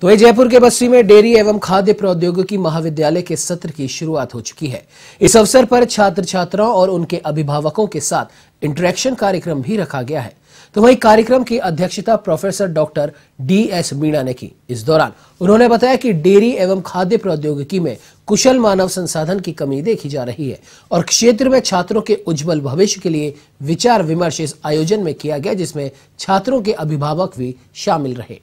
तो वही जयपुर के बस्ती में डेयरी एवं खाद्य प्रौद्योगिकी महाविद्यालय के सत्र की शुरुआत हो चुकी है इस अवसर पर छात्र छात्राओं और उनके अभिभावकों के साथ इंटरेक्शन कार्यक्रम भी रखा गया है तो वही कार्यक्रम की अध्यक्षता professor doctor D S Meena ने की इस दौरान उन्होंने बताया कि डेयरी एवं खाद्य प्रौद्योगिकी में कुशल मानव संसाधन की कमी देखी जा रही है और क्षेत्र में छात्रों के उज्जवल भविष्य के लिए विचार विमर्श इस आयोजन में किया गया जिसमें छात्रों के अभिभावक भी शामिल रहे